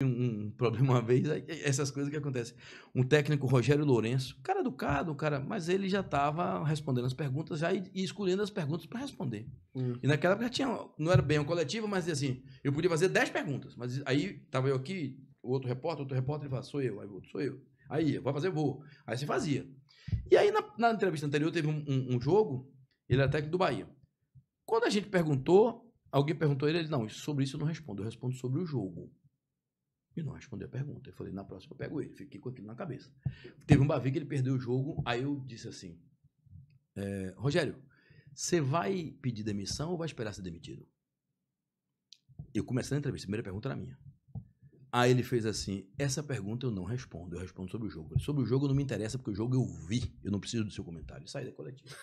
um problema uma vez, essas coisas que acontecem. Um técnico, Rogério Lourenço, cara educado, é cara, mas ele já estava respondendo as perguntas já e, e escolhendo as perguntas para responder. Hum. E naquela época tinha, não era bem uma coletiva, mas assim, eu podia fazer 10 perguntas, mas aí estava eu aqui, outro repórter, outro repórter, ele fala, sou eu, aí outro, sou eu. Aí, vou fazer, vou. Aí se fazia. E aí, na, na entrevista anterior, teve um, um, um jogo, ele era técnico do Bahia. Quando a gente perguntou, alguém perguntou ele, ele, não, sobre isso eu não respondo, eu respondo sobre o jogo e não respondeu a pergunta. Eu falei, na próxima eu pego ele. Fiquei com aquilo na cabeça. Teve um Bavi que ele perdeu o jogo, aí eu disse assim, é, Rogério, você vai pedir demissão ou vai esperar ser demitido? Eu comecei a entrevista, a primeira pergunta era minha. Aí ele fez assim: essa pergunta eu não respondo, eu respondo sobre o jogo. Sobre o jogo não me interessa, porque o jogo eu vi, eu não preciso do seu comentário. Sai da coletiva.